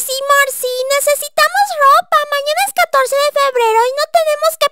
Morsi, Morsi, necesitamos ropa. Mañana es 14 de febrero y no tenemos que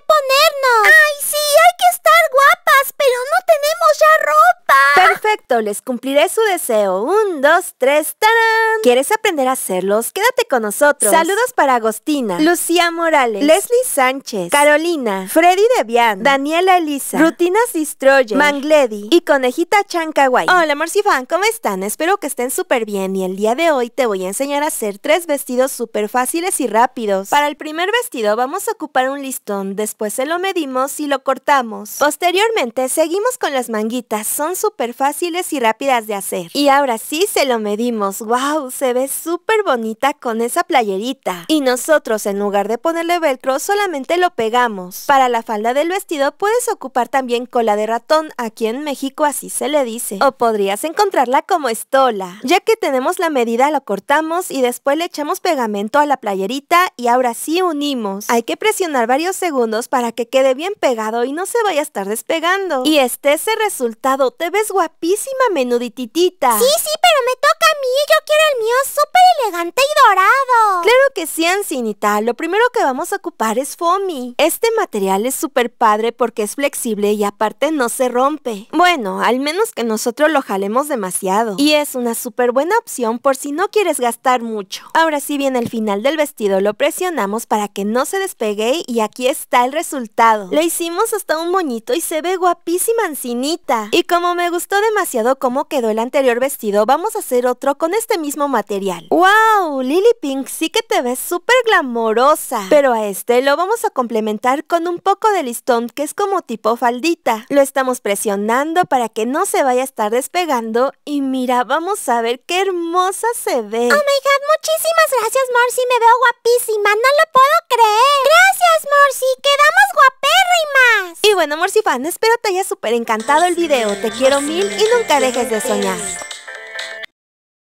les cumpliré su deseo. Un, dos, tres, ¡tarán! ¿Quieres aprender a hacerlos? Quédate con nosotros. Saludos para Agostina, Lucía Morales, Leslie Sánchez, Carolina, Freddy Debian Daniela Elisa, Rutinas Destroyer, Mangledi y Conejita Chancaguay Hola, Morsifan ¿cómo están? Espero que estén súper bien y el día de hoy te voy a enseñar a hacer tres vestidos súper fáciles y rápidos. Para el primer vestido vamos a ocupar un listón, después se lo medimos y lo cortamos. Posteriormente seguimos con las manguitas, son súper fáciles y rápidas de hacer. Y ahora sí se lo medimos. ¡Wow! Se ve súper bonita con esa playerita. Y nosotros en lugar de ponerle velcro solamente lo pegamos. Para la falda del vestido puedes ocupar también cola de ratón. Aquí en México así se le dice. O podrías encontrarla como estola. Ya que tenemos la medida lo cortamos y después le echamos pegamento a la playerita y ahora sí unimos. Hay que presionar varios segundos para que quede bien pegado y no se vaya a estar despegando. Y este es el resultado. Te ves guapísimo próxima, menudititita. Sí, sí, pero me toca a mí. Yo quiero el mío súper elegante recién, Ancinita, lo primero que vamos a ocupar es foamy. Este material es súper padre porque es flexible y aparte no se rompe. Bueno, al menos que nosotros lo jalemos demasiado. Y es una súper buena opción por si no quieres gastar mucho. Ahora sí bien el final del vestido lo presionamos para que no se despegue y aquí está el resultado. Le hicimos hasta un moñito y se ve guapísima Ancinita. Y como me gustó demasiado cómo quedó el anterior vestido, vamos a hacer otro con este mismo material. ¡Wow! Lily Pink sí que te ves súper glamorosa. Pero a este lo vamos a complementar con un poco de listón que es como tipo faldita. Lo estamos presionando para que no se vaya a estar despegando y mira, vamos a ver qué hermosa se ve. Oh my god, muchísimas gracias Morsi, me veo guapísima, no lo puedo creer. Gracias Morsi, quedamos guapérrimas. Y bueno Morsi fan, espero te haya súper encantado el video, te quiero mil y nunca dejes de soñar.